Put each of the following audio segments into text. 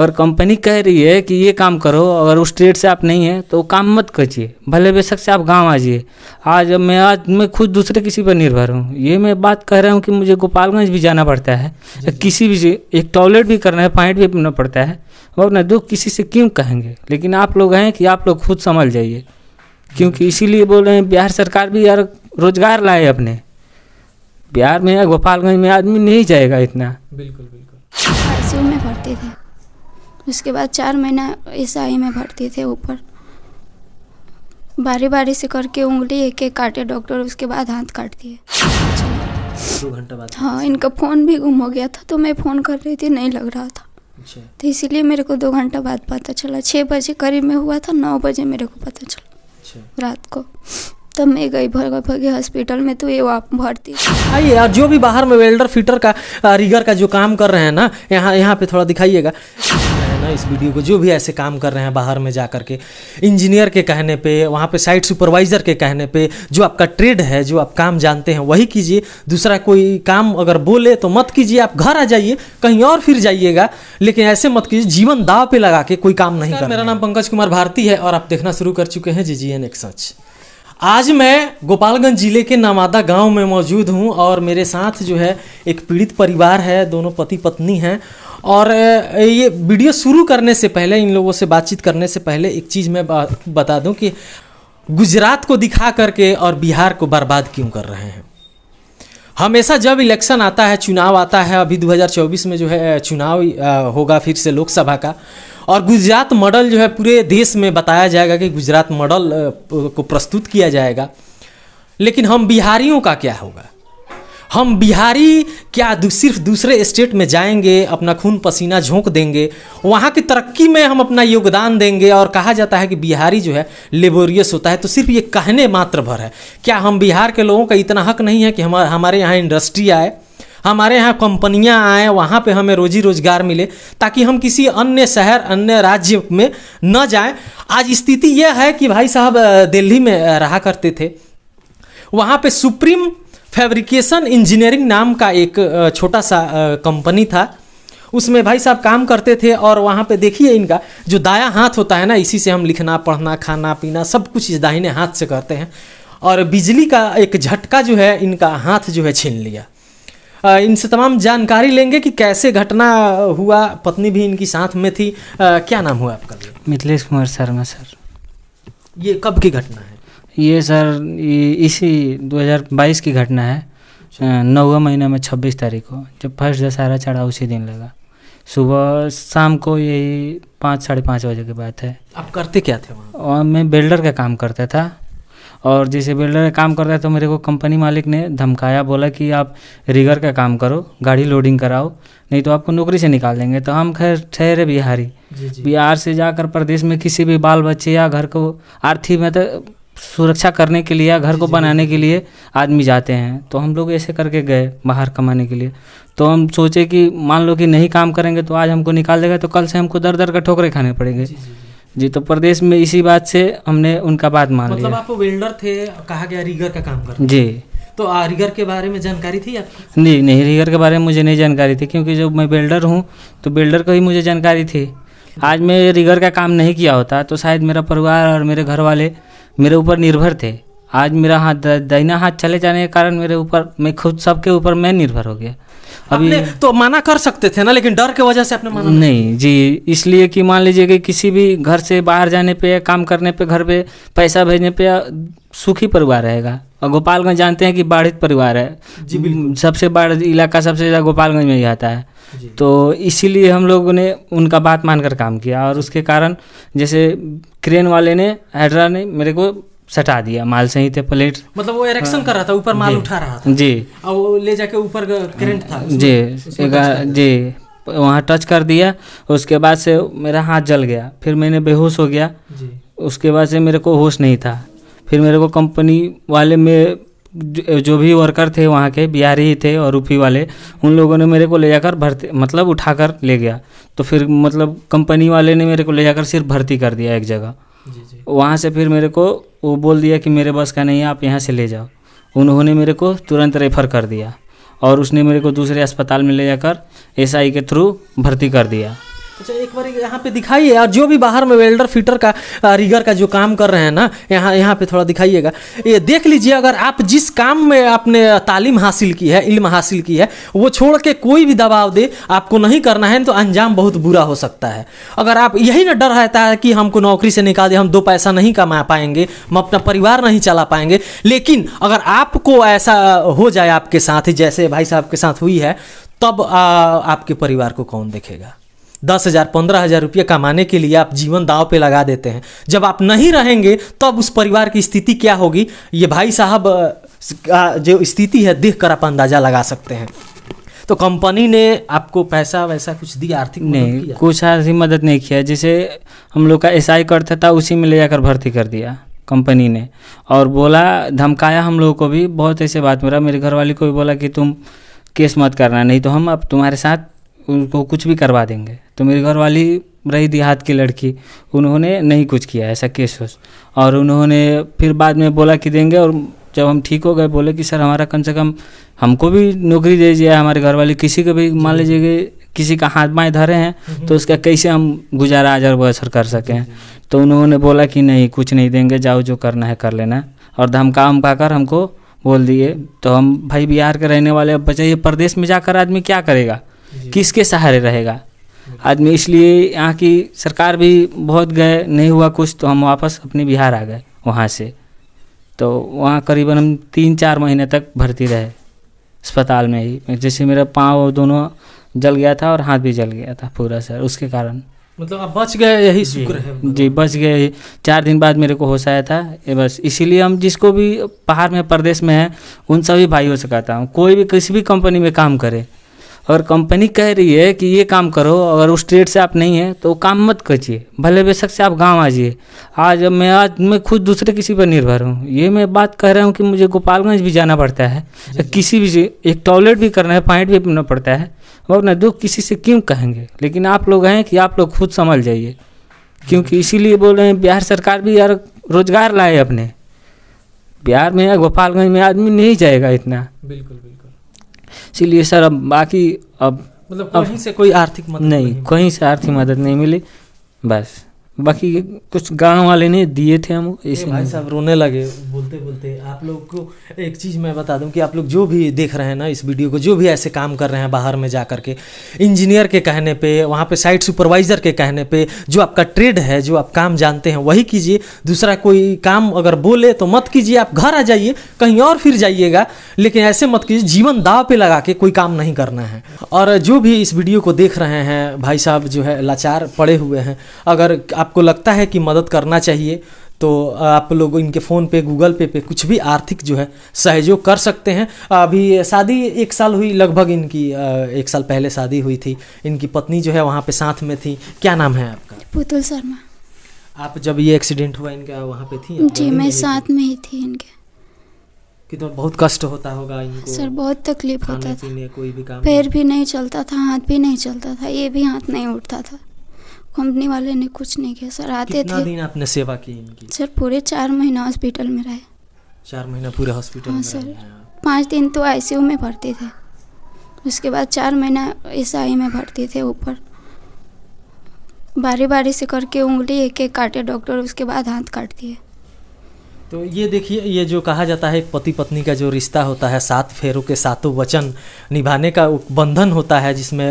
और कंपनी कह रही है कि ये काम करो अगर उस ट्रेड से आप नहीं है तो काम मत कीजिए भले बेशक से आप गांव आ जाइए आज मैं आज मैं खुद दूसरे किसी पर निर्भर हूँ ये मैं बात कह रहा हूँ कि मुझे गोपालगंज भी जाना पड़ता है किसी भी एक टॉयलेट भी करना है पॉइंट भी पीना पड़ता है और अपना दुख किसी से क्यों कहेंगे लेकिन आप लोग हैं कि आप लोग खुद संभल जाइए क्योंकि इसीलिए बोल रहे हैं बिहार सरकार भी यार रोजगार लाए अपने बिहार में या गोपालगंज में आदमी नहीं जाएगा इतना बिल्कुल बिल्कुल में पढ़ते थे उसके बाद चार महीना ईसाई में भर्ती थे ऊपर बारी बारी से करके उंगली एक एक काटे डॉक्टर उसके बाद हाथ काट दिए घंटा हाँ इनका फ़ोन भी गुम हो गया था तो मैं फ़ोन कर रही थी नहीं लग रहा था अच्छा। तो इसीलिए मेरे को दो घंटा बाद पता चला छः बजे करीब में हुआ था नौ बजे मेरे को पता चला अच्छा। रात को तब मैं गई भगा भगे हॉस्पिटल में तो ये आप भर्ती आइए यार जो भी बाहर में वेल्डर फिटर का रिगर का जो काम कर रहे हैं ना यहाँ यहाँ पे थोड़ा दिखाइएगा ना इस वीडियो को जो भी ऐसे काम कर रहे हैं बाहर में जा करके इंजीनियर के कहने पे वहाँ पे साइट सुपरवाइज़र के कहने पे जो आपका ट्रेड है जो आप काम जानते हैं वही कीजिए दूसरा कोई काम अगर बोले तो मत कीजिए आप घर आ जाइए कहीं और फिर जाइएगा लेकिन ऐसे मत कीजिए जीवन दाव पे लगा के कोई काम नहीं कर मेरा नाम पंकज कुमार भारती है और आप देखना शुरू कर चुके हैं जी जी एन एक सच आज मैं गोपालगंज जिले के नवादा गांव में मौजूद हूं और मेरे साथ जो है एक पीड़ित परिवार है दोनों पति पत्नी हैं और ये वीडियो शुरू करने से पहले इन लोगों से बातचीत करने से पहले एक चीज़ मैं बता दूं कि गुजरात को दिखा करके और बिहार को बर्बाद क्यों कर रहे हैं हमेशा जब इलेक्शन आता है चुनाव आता है अभी 2024 में जो है चुनाव होगा फिर से लोकसभा का और गुजरात मॉडल जो है पूरे देश में बताया जाएगा कि गुजरात मॉडल को प्रस्तुत किया जाएगा लेकिन हम बिहारियों का क्या होगा हम बिहारी क्या सिर्फ दूसरे स्टेट में जाएंगे अपना खून पसीना झोंक देंगे वहाँ की तरक्की में हम अपना योगदान देंगे और कहा जाता है कि बिहारी जो है लेबोरियस होता है तो सिर्फ ये कहने मात्र भर है क्या हम बिहार के लोगों का इतना हक नहीं है कि हम हमारे यहाँ इंडस्ट्री आए हमारे यहाँ कंपनियाँ आएँ वहाँ पे हमें रोजी रोजगार मिले ताकि हम किसी अन्य शहर अन्य राज्य में न जाए आज स्थिति यह है कि भाई साहब दिल्ली में रहा करते थे वहाँ पे सुप्रीम फैब्रिकेशन इंजीनियरिंग नाम का एक छोटा सा कंपनी था उसमें भाई साहब काम करते थे और वहाँ पे देखिए इनका जो दाया हाथ होता है ना इसी से हम लिखना पढ़ना खाना पीना सब कुछ इस दाहिने हाथ से करते हैं और बिजली का एक झटका जो है इनका हाथ जो है छीन लिया इनसे तमाम जानकारी लेंगे कि कैसे घटना हुआ पत्नी भी इनकी साथ में थी क्या नाम हुआ आपका मिथिलेश कुमार शर्मा सर ये कब की घटना है ये सर इसी 2022 की घटना है अच्छा। नौवा महीना में 26 तारीख को जब फर्स्ट दशहरा चढ़ा उसी दिन लगा सुबह शाम को यही पाँच साढ़े पाँच बजे की बात है आप करते क्या थे वहाँ और मैं बिल्डर का काम करता था और जैसे बिल्डर का काम करता तो मेरे को कंपनी मालिक ने धमकाया बोला कि आप रिगर का काम करो गाड़ी लोडिंग कराओ नहीं तो आपको नौकरी से निकाल देंगे तो हम खैर ठहरे बिहारी बिहार से जाकर प्रदेश में किसी भी बाल बच्चे या घर को आर्थिक में तो सुरक्षा करने के लिए या घर को बनाने के लिए आदमी जाते हैं तो हम लोग ऐसे करके गए बाहर कमाने के लिए तो हम सोचे कि मान लो कि नहीं काम करेंगे तो आज हमको निकाल देगा तो कल से हमको दर दर का ठोकरे खाने पड़ेंगे जी तो प्रदेश में इसी बात से हमने उनका बात मान मतलब लिया आप वेल्डर थे कहा गया रिगर का काम कर जी तो रिगर के बारे में जानकारी थी आपको नहीं नहीं रीगर के बारे में मुझे नहीं जानकारी थी क्योंकि जब मैं बिल्डर हूँ तो बिल्डर को ही मुझे जानकारी थी आज मैं रिगर का काम नहीं किया होता तो शायद मेरा परिवार और मेरे घर वाले मेरे ऊपर निर्भर थे आज मेरा हाथ दाहिना हाथ चले जाने के कारण मेरे ऊपर मैं खुद सबके ऊपर मैं निर्भर हो गया अभी तो माना कर सकते थे ना लेकिन डर के वजह से आपने माना नहीं जी इसलिए कि मान लीजिए कि किसी भी घर से बाहर जाने पे काम करने पे घर पे पैसा भेजने पे सुखी परिवार रहेगा और गोपालगंज जानते हैं कि बाढ़ित परिवार है जी सबसे बाढ़ इलाका सबसे ज़्यादा गोपालगंज में ही आता है तो इसीलिए हम लोगों ने उनका बात मानकर काम किया और उसके कारण जैसे क्रेन वाले ने हैदरा ने मेरे को सटा दिया माल सही थे प्लेट मतलब वो इरेक्शन कर रहा था ऊपर माल उठा रहा था जी और वो ले जाके ऊपर करंट था जी जी वहाँ टच कर दिया उसके बाद से मेरा हाथ जल गया फिर मैंने बेहोश हो गया उसके बाद से मेरे को होश नहीं था फिर मेरे को कंपनी वाले में जो भी वर्कर थे वहाँ के बिहारी ही थे और रूफी वाले उन लोगों ने मेरे को ले जाकर भर्ती मतलब उठाकर ले गया तो फिर मतलब कंपनी वाले ने मेरे को ले जाकर सिर्फ भर्ती कर दिया एक जगह वहाँ से फिर मेरे को वो बोल दिया कि मेरे बस का नहीं है आप यहाँ से ले जाओ उन्होंने मेरे को तुरंत रेफ़र कर दिया और उसने मेरे को दूसरे अस्पताल में ले जाकर एसआई के थ्रू भर्ती कर दिया अच्छा एक बार यहाँ पे दिखाइए और जो भी बाहर में वेल्डर फिटर का रिगर का जो काम कर रहे हैं ना यहाँ यहाँ पे थोड़ा दिखाइएगा ये देख लीजिए अगर आप जिस काम में आपने तालीम हासिल की है इल्म हासिल की है वो छोड़ के कोई भी दबाव दे आपको नहीं करना है तो अंजाम बहुत बुरा हो सकता है अगर आप यही ना डर रहता है कि हमको नौकरी से निकाल दे हम दो पैसा नहीं कमा पाएंगे हम अपना परिवार नहीं चला पाएंगे लेकिन अगर आपको ऐसा हो जाए आपके साथ ही जैसे भाई साहब के साथ हुई है तब आ, आपके परिवार को कौन देखेगा दस हज़ार पंद्रह हज़ार रुपये कमाने के लिए आप जीवन दाव पे लगा देते हैं जब आप नहीं रहेंगे तब उस परिवार की स्थिति क्या होगी ये भाई साहब जो स्थिति है देख कर आप अंदाज़ा लगा सकते हैं तो कंपनी ने आपको पैसा वैसा कुछ दिया आर्थिक नहीं कुछ ऐसी मदद नहीं किया जैसे हम लोग का एस आई करता था उसी में ले जाकर भर्ती कर दिया कंपनी ने और बोला धमकाया हम लोगों को भी बहुत ऐसे बात मेरा मेरे घर वाले को भी बोला कि तुम केस मत करना नहीं तो हम अब तुम्हारे साथ उनको कुछ भी करवा देंगे तो मेरी घर वाली रही देहात की लड़की उन्होंने नहीं कुछ किया ऐसा केस वस और उन्होंने फिर बाद में बोला कि देंगे और जब हम ठीक हो गए बोले कि सर हमारा कम से कम हमको भी नौकरी दे दीजिए हमारे घर वाले किसी को भी मान लीजिए कि किसी का हाथ बाएँ धरे हैं तो उसका कैसे हम गुजारा आजर बसर कर सकें तो उन्होंने बोला कि नहीं कुछ नहीं देंगे जाओ जो करना है कर लेना और धमका उमका कर हमको बोल दिए तो हम भाई बिहार के रहने वाले अब बचाइए प्रदेश में जाकर आदमी क्या करेगा किसके सहारे रहेगा आदमी इसलिए यहाँ की सरकार भी बहुत गए नहीं हुआ कुछ तो हम वापस अपने बिहार आ गए वहाँ से तो वहाँ करीबन हम तीन चार महीने तक भर्ती रहे अस्पताल में ही जैसे मेरा पाँव दोनों जल गया था और हाथ भी जल गया था पूरा सर उसके कारण मतलब आप बच गए यही शुक्र है जी बच गए चार दिन बाद मेरे को होश आया था ये बस इसीलिए हम जिसको भी पहाड़ में प्रदेश में है उन सभी भाइयों से कहता हूँ कोई भी किसी भी कंपनी में काम करे अगर कंपनी कह रही है कि ये काम करो अगर उस स्टेट से आप नहीं हैं तो काम मत कीजिए भले बेशक से आप गांव आ जाइए आज मैं आज मैं खुद दूसरे किसी पर निर्भर हूँ ये मैं बात कह रहा हूँ कि मुझे गोपालगंज भी जाना पड़ता है किसी भी एक टॉयलेट भी करना है पॉइंट भी पीना पड़ता है वो अपना दुख किसी से क्यों कहेंगे लेकिन आप लोग हैं कि आप लोग खुद संभल जाइए क्योंकि इसीलिए बोल रहे हैं बिहार सरकार भी यार रोजगार लाए अपने बिहार में या गोपालगंज में आदमी नहीं जाएगा इतना बिल्कुल बिल्कुल इसीलिए सर अब बाकी अब मतलब कहीं से कोई आर्थिक मदद नहीं कहीं से आर्थिक मदद नहीं मिली बस बाकी कुछ गांव वाले ने दिए थे हम इसी भाई साहब रोने लगे बोलते बोलते आप लोग को एक चीज़ मैं बता दूं कि आप लोग जो भी देख रहे हैं ना इस वीडियो को जो भी ऐसे काम कर रहे हैं बाहर में जा करके इंजीनियर के कहने पे वहाँ पे साइट सुपरवाइज़र के कहने पे जो आपका ट्रेड है जो आप काम जानते हैं वही कीजिए दूसरा कोई काम अगर बोले तो मत कीजिए आप घर आ जाइए कहीं और फिर जाइएगा लेकिन ऐसे मत कीजिए जीवन दाव पर लगा के कोई काम नहीं करना है और जो भी इस वीडियो को देख रहे हैं भाई साहब जो है लाचार पड़े हुए हैं अगर आपको लगता है कि मदद करना चाहिए तो आप लोग इनके फ़ोन पे गूगल पे पे कुछ भी आर्थिक जो है सहयोग कर सकते हैं अभी शादी एक साल हुई लगभग इनकी एक साल पहले शादी हुई थी इनकी पत्नी जो है वहाँ पे साथ में थी क्या नाम है आपका पुतुल शर्मा आप जब ये एक्सीडेंट हुआ इनका वहाँ पे थी जी मैं साथ में ही थी इनके कि तो बहुत कष्ट होता होगा इनको सर बहुत तकलीफ होता था कोई भी काम पैर भी नहीं चलता था हाथ भी नहीं चलता था ये भी हाथ नहीं उठता था कंपनी वाले ने कुछ नहीं किया सर आते कितना थे दिन आपने सेवा की इनकी सर पूरे चार महीना हॉस्पिटल में रहे चार महीना पूरे हॉस्पिटल हाँ, में सर हाँ। पाँच दिन तो आईसीयू में भर्ती थे उसके बाद चार महीना एस में भर्ती थे ऊपर बारी बारी से करके उंगली एक एक काटे डॉक्टर उसके बाद हाथ काट दिए तो ये देखिए ये जो कहा जाता है पति पत्नी का जो रिश्ता होता है सात फेरों के सातों वचन निभाने का बंधन होता है जिसमें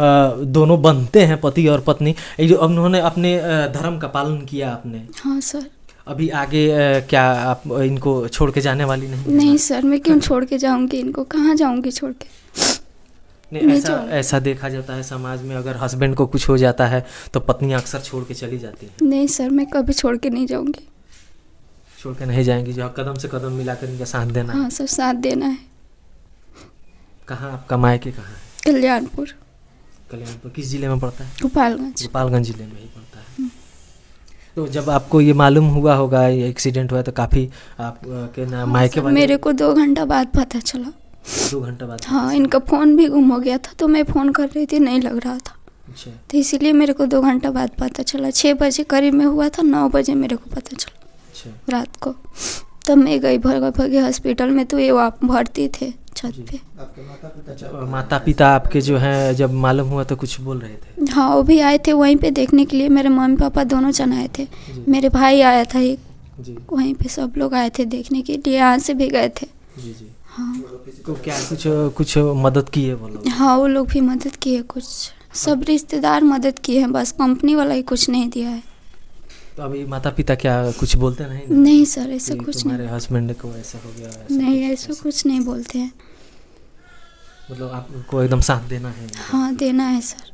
दोनों बनते हैं पति और पत्नी उन्होंने अपने धर्म का पालन किया आपने हाँ सर अभी आगे क्या आप इनको छोड़ के जाने वाली नहीं नहीं सर मैं क्यों छोड़ के जाऊंगी इनको कहाँ जाऊंगी छोड़ के नहीं ऐसा ऐसा देखा जाता है समाज में अगर हस्बैंड को कुछ हो जाता है तो पत्नी अक्सर छोड़ के चली जाती है नहीं सर मैं कभी छोड़ के नहीं जाऊंगी छोड़ के नहीं जाएंगी जो कदम से कदम मिलाकर इनका साथ देना हाँ सर साथ देना है कहाँ आपका मायके कहाँ कल्याणपुर कल्याणपुर किस जिले में पड़ता है गोपालगंज गोपालगंज जिले में ही पड़ता है हम्म। तो जब आपको ये मालूम हुआ होगा ये एक्सीडेंट हुआ तो काफ़ी आप के ना मायके मेरे को दो घंटा बाद पता चला दो घंटा बाद हाँ इनका फ़ोन भी गुम हो गया था तो मैं फ़ोन कर रही थी नहीं लग रहा था अच्छा। तो इसीलिए मेरे को दो घंटा बाद पता चला छः बजे करीब में हुआ था नौ बजे मेरे को पता चला अच्छा। रात को तब मैं गई भर भगे हॉस्पिटल में तो ये वहाँ भर्ती थे छत पे माता पिता आपके जो हैं जब मालूम हुआ तो कुछ बोल रहे थे हाँ वो भी आए थे वहीं पे देखने के लिए मेरे मम्मी पापा दोनों जन आए थे मेरे भाई आया था एक वहीं पे सब लोग आए थे देखने के लिए यहाँ से भी गए थे हाँ तो क्या कुछ कुछ मदद की है बोलो हाँ वो लोग भी मदद की है कुछ सब रिश्तेदार मदद किए हैं बस कंपनी वाला ही कुछ नहीं दिया है तो अभी माता पिता क्या कुछ बोलते नहीं नहीं सर ऐसा कुछ नहीं हस्बैंड को ऐसा हो गया नहीं ऐसा कुछ नहीं बोलते हैं मतलब आपको एकदम साथ देना है हाँ देना है सर